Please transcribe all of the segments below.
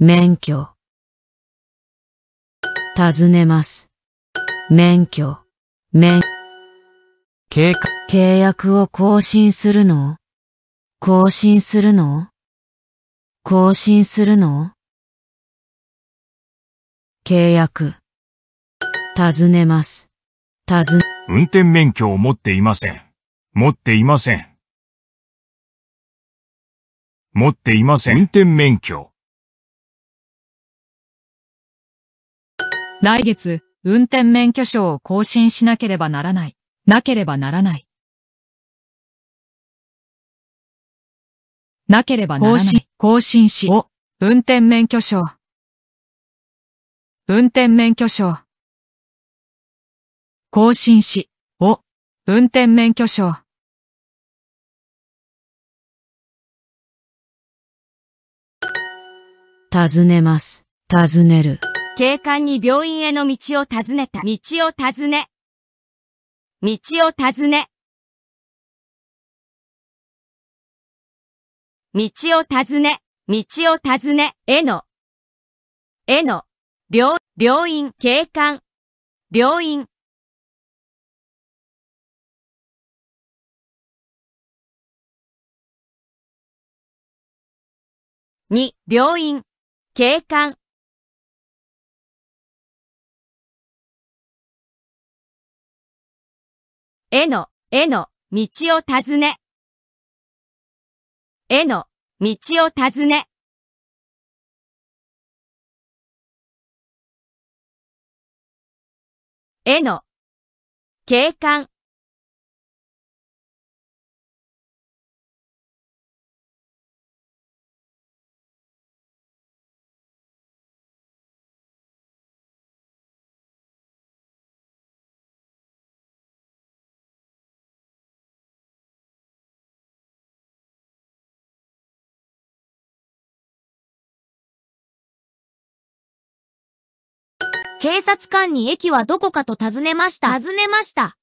免許。尋ねます。免許。免契約。契約を更新するの更新するの更新するの契約。尋ねます。尋、運転免許を持っていません。持っていません。持っていません。運転免許。来月、運転免許証を更新しなければならない。なければならない。なければならない。更新、更新し、お、運転免許証。運転免許証。更新し、お、運転免許証。尋ねます。尋ねる。警官に病院への道を尋ねた。道を尋ね。道を尋ね。道を尋ね。道を尋ね。への。への。病、病院、警官。病院。二、病院、警官。絵の、絵の、道を尋ね。絵の、道を尋ね。絵の、景観。警察官に駅はどこかと尋ねました。尋ねました。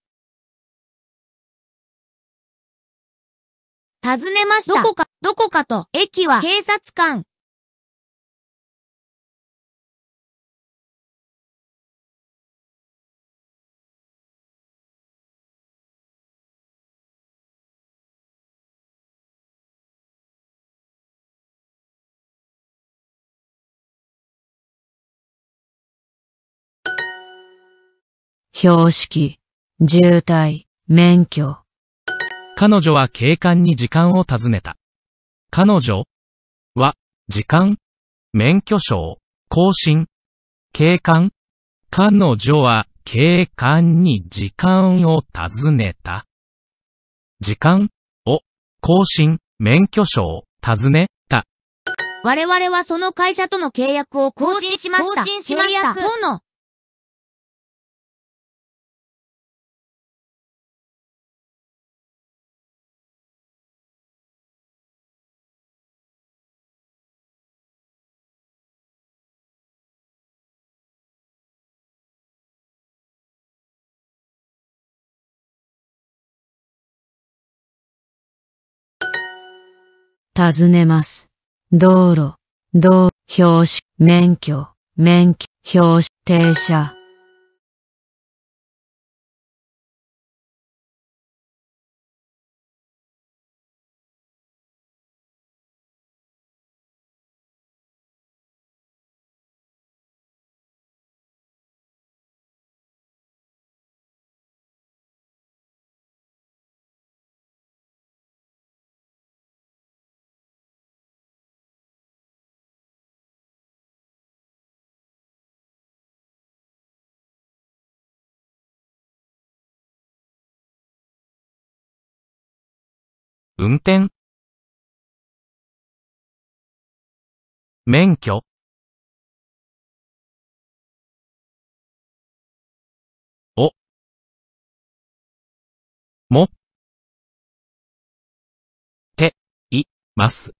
尋ねました。どこか、どこかと、駅は警察官。標識、渋滞、免許。彼女は警官に時間を尋ねた。彼女は、時間、免許証、更新、警官。彼女は、警官に時間を尋ねた。時間を、更新、免許証、尋ねた。我々はその会社との契約を更新しました。更新しました。の尋ねます。道路、道、標識、免許、免許、標識、停車。運転免許おもています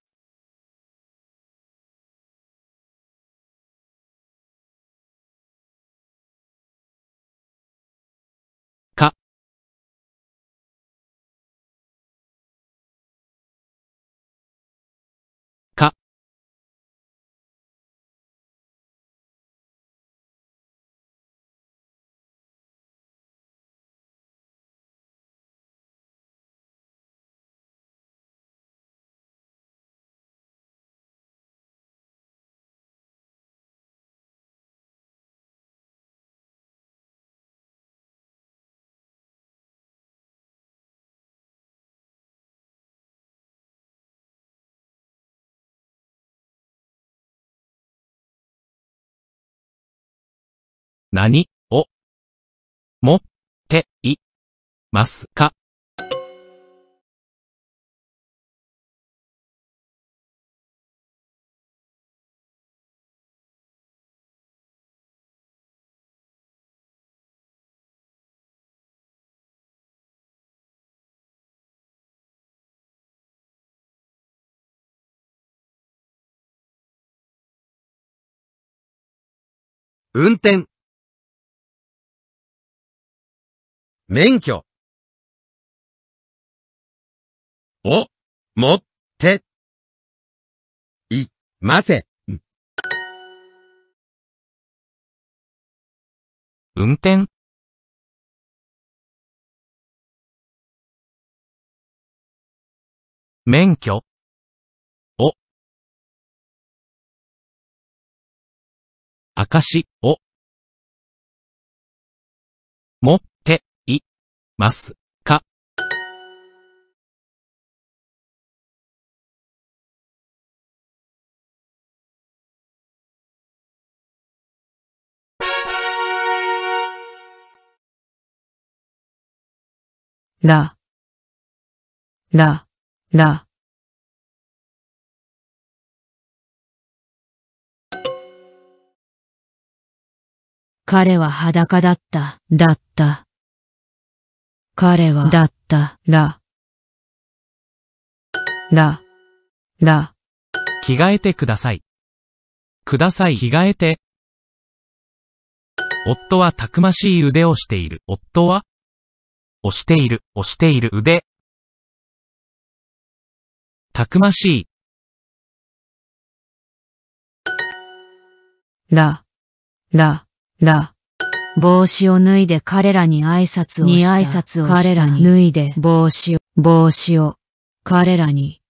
何を持っていますか運転免許を持っていませ運転免許お。証お。もますから、ら、ら。彼は裸だった、だった。彼は、だった、ら、ら、ら。着替えてください。ください、着替えて。夫はたくましい腕をしている。夫は押している、押している腕。たくましい。ら、ら、ら。帽子を脱いで彼らに挨拶をした。に挨拶をした。彼らに脱いで帽子を、帽子を、彼らに。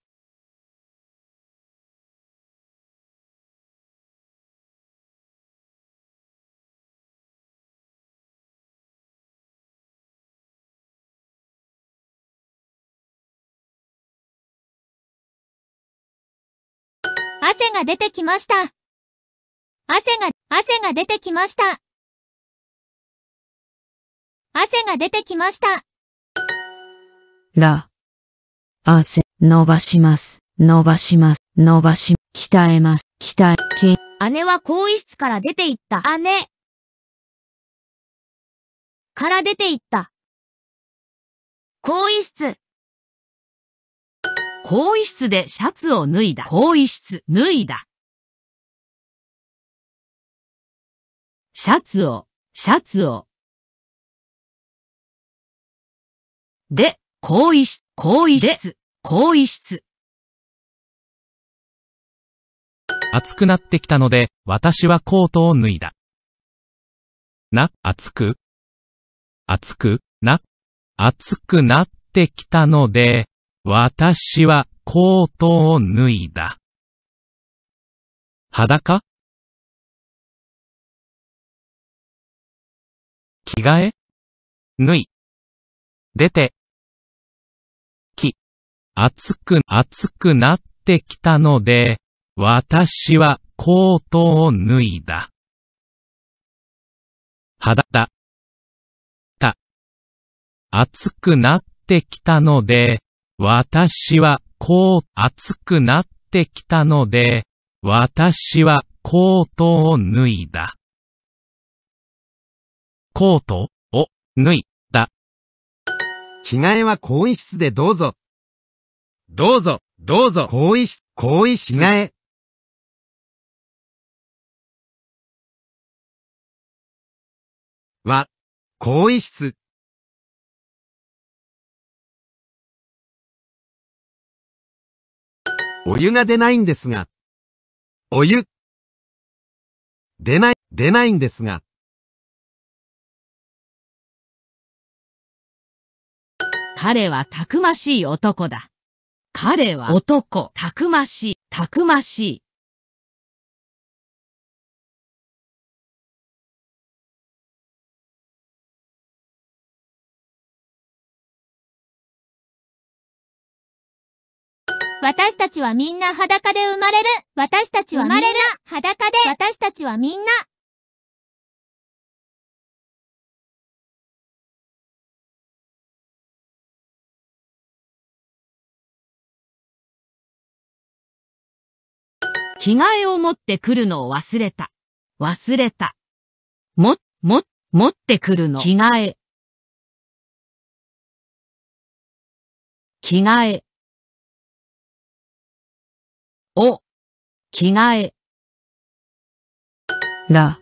汗が出てきました。汗が、汗が出てきました。汗が出てきました。ら、汗、伸ばします、伸ばします、伸ばし、鍛えます、鍛え、き、姉は更衣室から出て行った。姉。から出て行った。更衣室。更衣室でシャツを脱いだ。更衣室、脱いだ。シャツを、シャツを。で、更衣室、更衣室、更衣室。暑くなってきたので、私はコートを脱いだ。な、暑く。暑く、な、暑くなってきたので、私はコートを脱いだ。裸着替え脱い。出て、暑く、暑くなってきたので、私はコートを脱いだ。肌だ。た。暑くなってきたので、私はこう、暑くなってきたので、私はコートを脱いだ。コートを脱いだ。着替えは更衣室でどうぞ。どうぞ、どうぞ、更衣室、更衣室。着替え。は、更衣室。お湯が出ないんですが。お湯。出ない、出ないんですが。彼はたくましい男だ。彼は男、たくましい、たくましい。私たちはみんな裸で生まれる。私たちはみんな裸で。私たちはみんな着替えを持ってくるのを忘れた。忘れた。も、も、持ってくるの。着替え。着替え。お、着替え。ら。